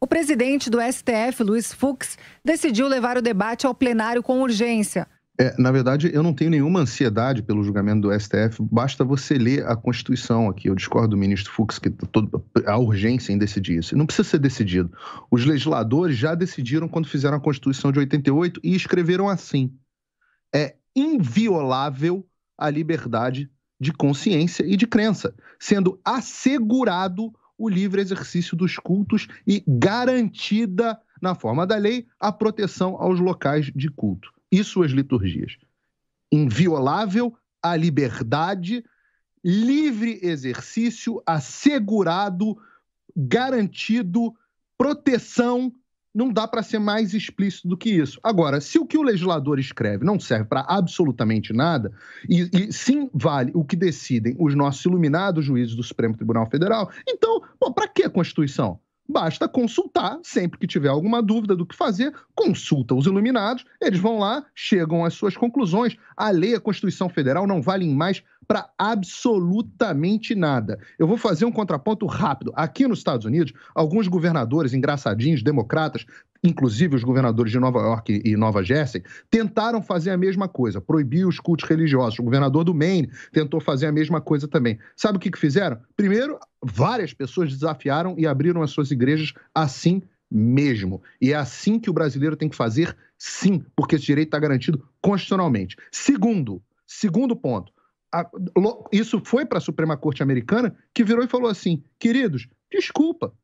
o presidente do STF, Luiz Fux, decidiu levar o debate ao plenário com urgência. É, na verdade, eu não tenho nenhuma ansiedade pelo julgamento do STF, basta você ler a Constituição aqui. Eu discordo do ministro Fux que todo, a urgência em decidir isso. Não precisa ser decidido. Os legisladores já decidiram quando fizeram a Constituição de 88 e escreveram assim: é inviolável a liberdade de consciência e de crença, sendo assegurado o livre exercício dos cultos e garantida, na forma da lei, a proteção aos locais de culto e suas liturgias. Inviolável a liberdade, livre exercício assegurado, garantido, proteção não dá para ser mais explícito do que isso. Agora, se o que o legislador escreve não serve para absolutamente nada, e, e, sim vale o que decidem os nossos iluminados juízes do Supremo Tribunal Federal, então, para que a Constituição? Basta consultar, sempre que tiver alguma dúvida do que fazer, consulta os iluminados, eles vão lá, chegam às suas conclusões. A lei, a Constituição Federal não valem mais para absolutamente nada. Eu vou fazer um contraponto rápido. Aqui nos Estados Unidos, alguns governadores engraçadinhos, democratas, Inclusive, os governadores de Nova York e Nova Jersey tentaram fazer a mesma coisa, proibir os cultos religiosos. O governador do Maine tentou fazer a mesma coisa também. Sabe o que, que fizeram? Primeiro, várias pessoas desafiaram e abriram as suas igrejas assim mesmo. E é assim que o brasileiro tem que fazer, sim, porque esse direito está garantido constitucionalmente. Segundo, segundo ponto, a, lo, isso foi para a Suprema Corte Americana, que virou e falou assim: queridos, desculpa,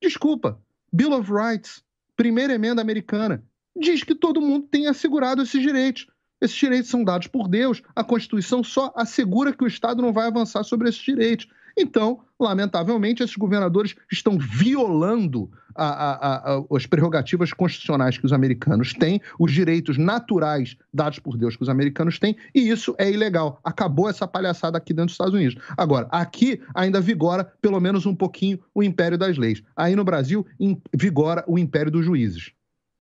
desculpa, Bill of Rights primeira emenda americana, diz que todo mundo tem assegurado esses direitos. Esses direitos são dados por Deus, a Constituição só assegura que o Estado não vai avançar sobre esses direitos. Então, lamentavelmente, esses governadores estão violando a, a, a, as prerrogativas constitucionais que os americanos têm, os direitos naturais dados por Deus que os americanos têm, e isso é ilegal. Acabou essa palhaçada aqui dentro dos Estados Unidos. Agora, aqui ainda vigora, pelo menos um pouquinho, o império das leis. Aí no Brasil, vigora o império dos juízes.